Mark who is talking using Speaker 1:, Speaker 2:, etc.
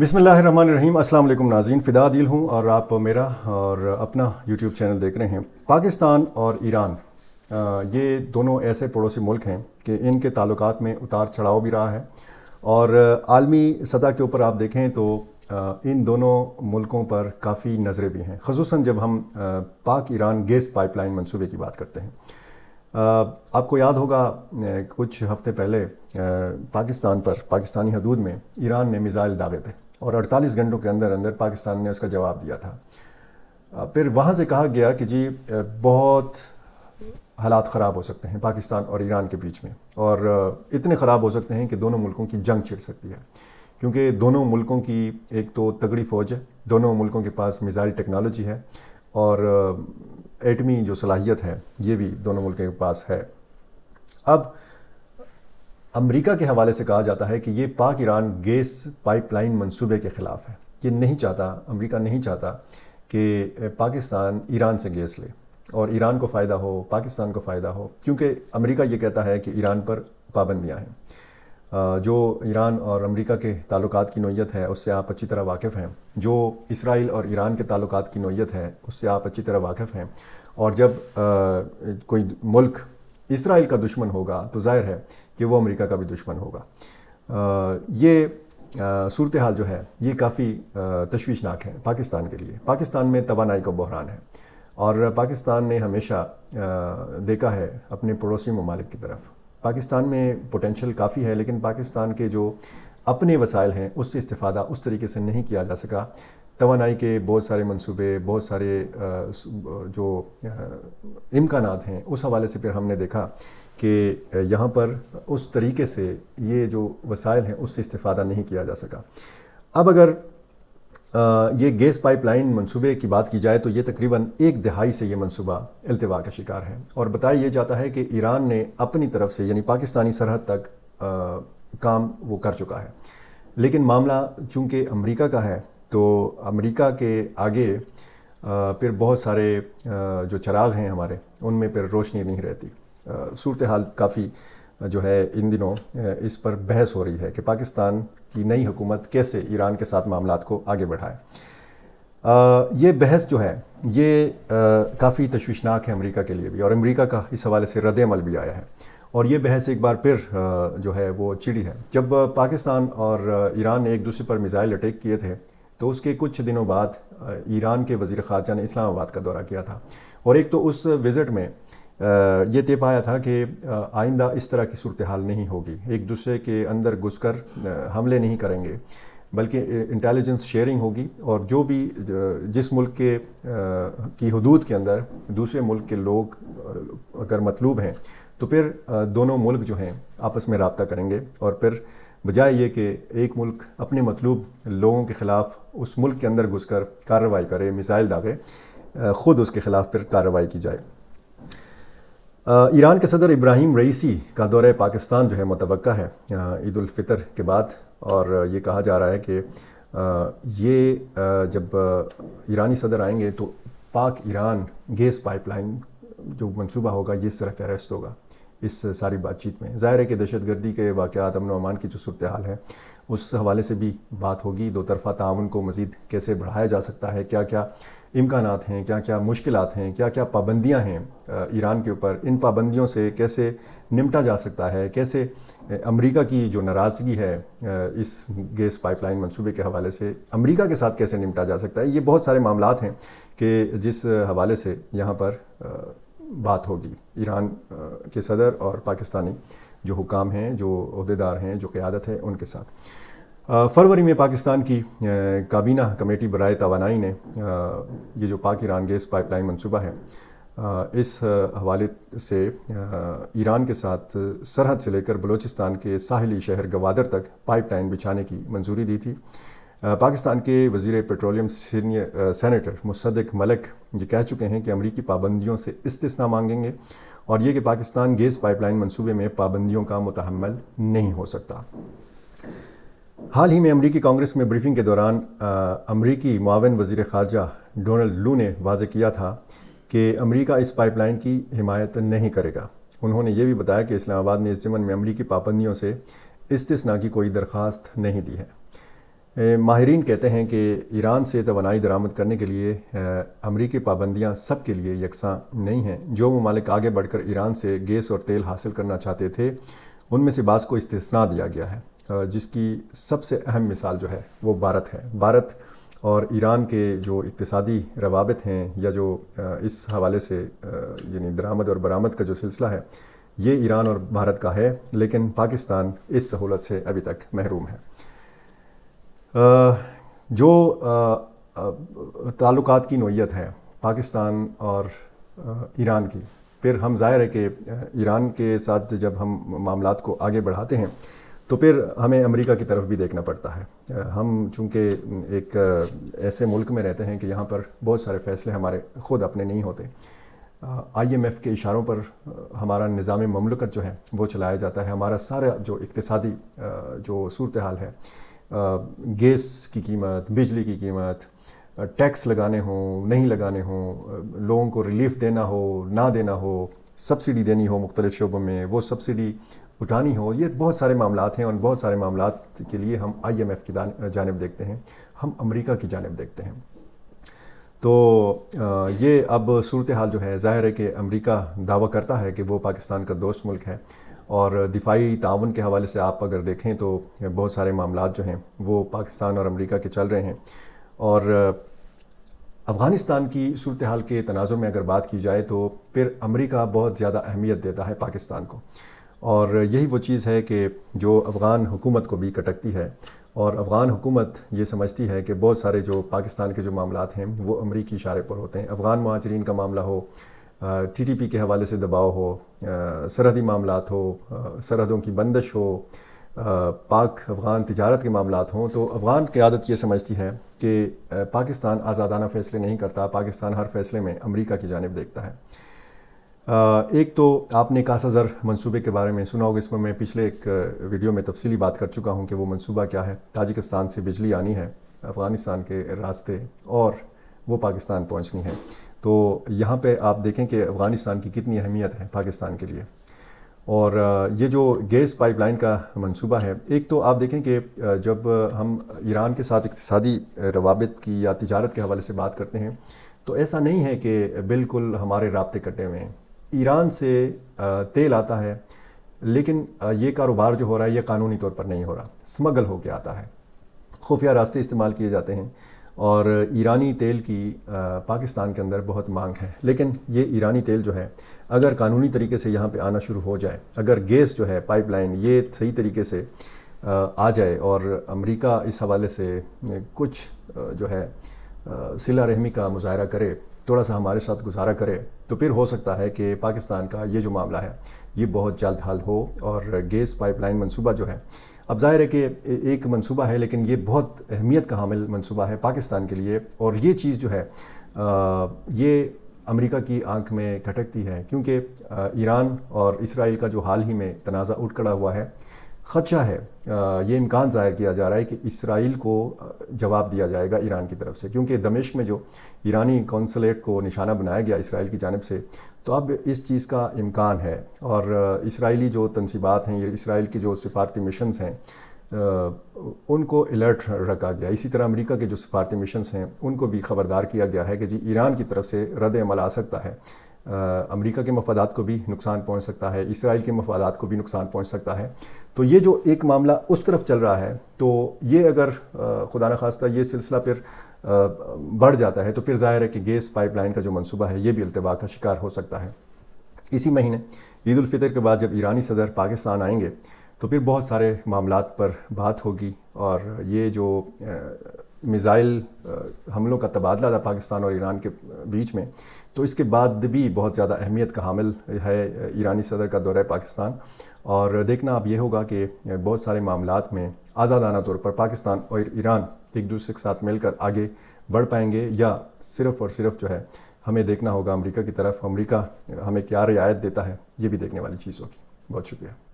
Speaker 1: बिसमीम असल नाजीन फ़िदा दिल हूँ और आप मेरा और अपना यूट्यूब चैनल देख रहे हैं पाकिस्तान और ईरान ये दोनों ऐसे पड़ोसी मुल्क हैं कि इनके ताल्लुक में उतार चढ़ाव भी रहा है और आलमी सतह के ऊपर आप देखें तो इन दोनों मुल्कों पर काफ़ी नज़रें भी हैं खसूस जब हम पाक ईरान गैस पाइपलाइन मनसूबे की बात करते हैं आपको याद होगा कुछ हफ़्ते पहले पाकिस्तान पर पाकिस्तानी हदूद में ईरान ने मिज़ाइल दागे थे और 48 घंटों के अंदर अंदर पाकिस्तान ने उसका जवाब दिया था फिर वहाँ से कहा गया कि जी बहुत हालात ख़राब हो सकते हैं पाकिस्तान और ईरान के बीच में और इतने ख़राब हो सकते हैं कि दोनों मुल्कों की जंग छिड़ सकती है क्योंकि दोनों मुल्कों की एक तो तगड़ी फ़ौज है दोनों मुल्कों के पास मिज़ाइल टेक्नोलॉजी है और एटमी जो सलाहियत है ये भी दोनों मुल्कों के पास है अब अमेरिका के हवाले से कहा जाता है कि ये पाक ईरान गैस पाइपलाइन मंसूबे के ख़िलाफ़ है ये नहीं चाहता अमेरिका नहीं चाहता कि पाकिस्तान ईरान से गैस ले और ईरान को फ़ायदा हो पाकिस्तान को फ़ायदा हो क्योंकि अमेरिका ये कहता है कि ईरान पर पाबंदियाँ हैं जो ईरान और अमेरिका के ताल्लुक की नोयत है उससे आप अच्छी तरह वाकिफ़ हैं जो इसराइल और ईरान के ताल्लुक की नोयत है उससे आप अच्छी तरह वाकिफ़ हैं और जब आ, कोई मुल्क इसराइल का दुश्मन होगा तो जाहिर है कि वो अमेरिका का भी दुश्मन होगा ये सूरत हाल जो है ये काफ़ी तशवीशनाक है पाकिस्तान के लिए पाकिस्तान में तोानाई का बहरान है और पाकिस्तान ने हमेशा देखा है अपने पड़ोसी ममालिक की तरफ पाकिस्तान में पोटेंशल काफ़ी है लेकिन पाकिस्तान के जो अपने वसाइल हैं उससे इस्तादा उस तरीके से नहीं किया जा सका तोानाई के बहुत सारे मंसूबे बहुत सारे जो इम्कान हैं उस हवाले से फिर हमने देखा कि यहाँ पर उस तरीके से ये जो वसाइल हैं उससे इस्तादा नहीं किया जा सका अब अगर ये गैस पाइपलाइन मंसूबे की बात की जाए तो ये तकरीबन एक दहाई से ये मंसूबा अल्तवा का शिकार है और बताया ये जाता है कि ईरान ने अपनी तरफ से यानी पाकिस्तानी सरहद तक काम वो कर चुका है लेकिन मामला चूंकि अमेरिका का है तो अमेरिका के आगे फिर बहुत सारे जो चिराग हैं हमारे उनमें फिर रोशनी नहीं रहती सूरत हाल काफ़ी जो है इन दिनों इस पर बहस हो रही है कि पाकिस्तान की नई हुकूमत कैसे ईरान के साथ मामला को आगे बढ़ाए ये बहस जो है ये काफ़ी तशवीशनाक है अमेरिका के लिए भी और अमेरिका का इस हवाले से रद्द अमल भी आया है और ये बहस एक बार फिर जो है वो चिड़ी है जब पाकिस्तान और ईरान ने एक दूसरे पर मिज़ाइल अटैक किए थे तो उसके कुछ दिनों बाद ईरान के वज़ी ख़ारजा ने इस्लामाबाद का दौरा किया था और एक तो उस विज़िट में ये तय पाया था कि आइंदा इस तरह की सूरत हाल नहीं होगी एक दूसरे के अंदर घुस हमले नहीं करेंगे बल्कि इंटेलिजेंस शेयरिंग होगी और जो भी जिस मुल्क के की हदूद के अंदर दूसरे मुल्क के लोग अगर मतलूब हैं तो फिर दोनों मुल्क जो हैं आपस में रबता करेंगे और फिर बजाय ये कि एक मुल्क अपने मतलूब लोगों के ख़िलाफ़ उस मुल्क के अंदर घुस कर कार्रवाई करे मिसाइल दागे ख़ुद उसके ख़िलाफ़ फिर कार्रवाई की जाए ईरान के सदर इब्राहिम रईसी का दौरे पाकिस्तान जो है मुतव है ईदालफ़ितर के बाद और ये कहा जा रहा है कि ये जब ईरानी सदर आएंगे तो पाक ईरान गैस पाइपलाइन जो मनसूबा होगा ये सिर्फ फहरस्त होगा इस सारी बातचीत में ज़ाहिर है कि दहशत गर्दी के वाक़ात अमन अमान की जो सूरत हाल है उस हवाले से भी बात होगी दो तरफ़ा ताउन को मज़ीद कैसे बढ़ाया जा सकता है क्या क्या इम्कान हैं क्या क्या मुश्किल हैं क्या क्या पाबंदियाँ हैं ईरान के ऊपर इन पाबंदियों से कैसे निपटा जा सकता है कैसे अमरीका की जो नाराज़गी है इस गैस पाइपलाइन मनसूबे के हवाले से अमरीका के साथ कैसे निपटा जा सकता है ये बहुत सारे मामला हैं कि जिस हवाले से यहाँ पर बात होगी ईरान के सदर और पाकिस्तानी जो हुकाम हैं जो अहदेदार हैं जो क़्यादत है उनके साथ फरवरी में पाकिस्तान की काबीना कमेटी बरए तोानाई ने ये जो पाक ईरान गैस पाइपलाइन मनसूबा है इस हवाले से ईरान के साथ सरहद से लेकर बलूचिस्तान के साहली शहर गवादर तक पाइपलाइन बिछाने की मंजूरी दी थी पाकिस्तान के वजीर petroleum senior senator Musadik Malik ये कह चुके हैं कि अमरीकी पाबंदियों से इस्तना मांगेंगे और ये कि पाकिस्तान गैस पाइपलाइन मनसूबे में पाबंदियों का मुतहमल नहीं हो सकता हाल ही में अमरीकी कांग्रेस में ब्रीफिंग के दौरान अमरीकी मावन वजीर खारजा डोनल्ड लू ने वाज किया था कि अमरीका इस पाइपलाइन की हिमायत नहीं करेगा उन्होंने ये भी बताया कि इस्लामाबाद ने इस जमन में अमरीकी पाबंदियों से इस्तना की कोई दरख्वास्त नहीं दी है माहरीन कहते हैं कि ईरान से तोानाई दरामद करने के लिए अमरीकी पाबंदियाँ सब के लिए यकसा नहीं हैं जो ममालिक आगे बढ़कर ईरान से गैस और तेल हासिल करना चाहते थे उनमें से बास को इस्तना दिया गया है जिसकी सबसे अहम मिसाल जो है वो भारत है भारत और ईरान के जो इकतदी रवाबित हैं या जो इस हवाले से यानी दरामद और बरामद का जो सिलसिला है ये ईरान और भारत का है लेकिन पाकिस्तान इस सहूलत से अभी तक महरूम है जो ताल्लुकात की नोयत है पाकिस्तान और ईरान की फिर हम ज़ाहिर है कि ईरान के साथ जब हम मामला को आगे बढ़ाते हैं तो फिर हमें अमेरिका की तरफ भी देखना पड़ता है हम चूँकि एक ऐसे मुल्क में रहते हैं कि यहाँ पर बहुत सारे फ़ैसले हमारे खुद अपने नहीं होते आईएमएफ के इशारों पर हमारा निज़ाम ममलकत जो है वो चलाया जाता है हमारा सारा जो इकतसादी जो सूरत हाल है गैस की कीमत बिजली की कीमत टैक्स लगाने हों नहीं लगाने हों लोगों को रिलीफ देना हो ना देना हो सब्सिडी देनी हो मुख्तलिफ़ शोबों में वो सब्सिडी उठानी हो ये बहुत सारे मामला हैं और बहुत सारे मामला के लिए हम आई एम एफ़ की जानब देखते हैं हम अमरीका की जानब देखते हैं तो ये अब सूरत हाल जो है ज़ाहिर है कि अमरीका दावा करता है कि वो पाकिस्तान का दोस्त मुल्क है और दिफाई ताउन के हवाले से आप अगर देखें तो बहुत सारे मामला जो हैं वो पाकिस्तान और अमरीका के चल रहे हैं और अफ़गानिस्तान की सूरत हाल के तनाज़ में अगर बात की जाए तो फिर अमरीका बहुत ज़्यादा अहमियत देता है पाकिस्तान को और यही वो चीज़ है कि जो अफ़गान हुकूमत को भी कटकती है और अफ़गान हुकूमत ये समझती है कि बहुत सारे जो पाकिस्तान के जो मामला हैं वो अमरीकी इशारे पर होते हैं अफ़गान महाजरीन का मामला हो टीटीपी के हवाले से दबाव हो सरहदी मामला हो सरहदों की बंदिश हो पाक अफ़गान तजारत के मामला हों तो अफ़गान क़्यादत ये समझती है कि पाकिस्तान आज़ादाना फ़ैसले नहीं करता पाकिस्तान हर फैसले में अमरीका की जानब देखता है एक तो आपने कासाज़र मनसूबे के बारे में सुना होगा इसमें मैं पिछले एक वीडियो में तफसली बात कर चुका हूँ कि वो मनसूबा क्या है ताजिकस्तान से बिजली आनी है अफ़गानिस्तान के रास्ते और वो पाकिस्तान पहुँचनी है तो यहाँ पे आप देखें कि अफ़गानिस्तान की कितनी अहमियत है पाकिस्तान के लिए और ये जो गैस पाइपलाइन का मंसूबा है एक तो आप देखें कि जब हम ईरान के साथ इकतदी रवाबित की या तजारत के हवाले से बात करते हैं तो ऐसा नहीं है कि बिल्कुल हमारे रबते कटे हुए हैं ईरान से तेल आता है लेकिन ये कारोबार जो हो रहा है ये कानूनी तौर पर नहीं हो रहा स्मगल होकर आता है खुफिया रास्ते इस्तेमाल किए जाते हैं और ईरानी तेल की पाकिस्तान के अंदर बहुत मांग है लेकिन ये ईरानी तेल जो है अगर कानूनी तरीके से यहाँ पे आना शुरू हो जाए अगर गैस जो है पाइपलाइन ये सही तरीके से आ जाए और अमेरिका इस हवाले से कुछ जो है सिला रहमी का मुजाहरा करे थोड़ा सा हमारे साथ गुजारा करे तो फिर हो सकता है कि पाकिस्तान का ये जो मामला है ये बहुत जल्द हल हो और गैस पाइपलाइन मनसूबा जो है अब जाहिर है कि एक मनसूबा है लेकिन ये बहुत अहमियत का हामिल मनसूबा है पाकिस्तान के लिए और ये चीज़ जो है आ, ये अमेरिका की आंख में खटकती है क्योंकि ईरान और इसराइल का जो हाल ही में तनाज़ा उठ खड़ा हुआ है ख़दशा है ये इम्कान ज़ाहिर किया जा रहा है कि इसराइल को जवाब दिया जाएगा ईरान की तरफ से क्योंकि दमिश में जो ईरानी कौंसलेट को निशाना बनाया गया इसराइल की जानब से तो अब इस चीज़ का इम्कान है और इसराइली जो तनसीबात हैं इसराइल के जो सिफारती मिशन हैं उनको अलर्ट रखा गया इसी तरह अमेरिका के जो सफारती मिशन हैं उनको भी खबरदार किया गया है कि जी ईरान की तरफ से रद्द अमल आ सकता है अमेरिका के मफादात को भी नुकसान पहुंच सकता है इसराइल के मफादात को भी नुकसान पहुंच सकता है तो ये जो एक मामला उस तरफ चल रहा है तो ये अगर खुदा न खास्ता ये सिलसिला फिर बढ़ जाता है तो फिर जाहिर है कि गैस पाइपलाइन का जो मनसूबा है ये भी अल्तवा का शिकार हो सकता है इसी महीने ईदालफ़ितर के बाद जब ईरानी सदर पाकिस्तान आएंगे तो फिर बहुत सारे मामला पर बात होगी और ये जो मिज़ाइल हमलों का तबादला था पाकिस्तान और ईरान के बीच में तो इसके बाद भी बहुत ज़्यादा अहमियत का हामिल है ईरानी सदर का दौरा पाकिस्तान और देखना अब यह होगा कि बहुत सारे मामलों में आज़ादाना तौर पर पाकिस्तान और ईरान एक दूसरे के साथ मिलकर आगे बढ़ पाएंगे या सिर्फ़ और सिर्फ जो है हमें देखना होगा अमरीका की तरफ अमरीका हमें क्या रियायत देता है ये भी देखने वाली चीज़ होगी बहुत शुक्रिया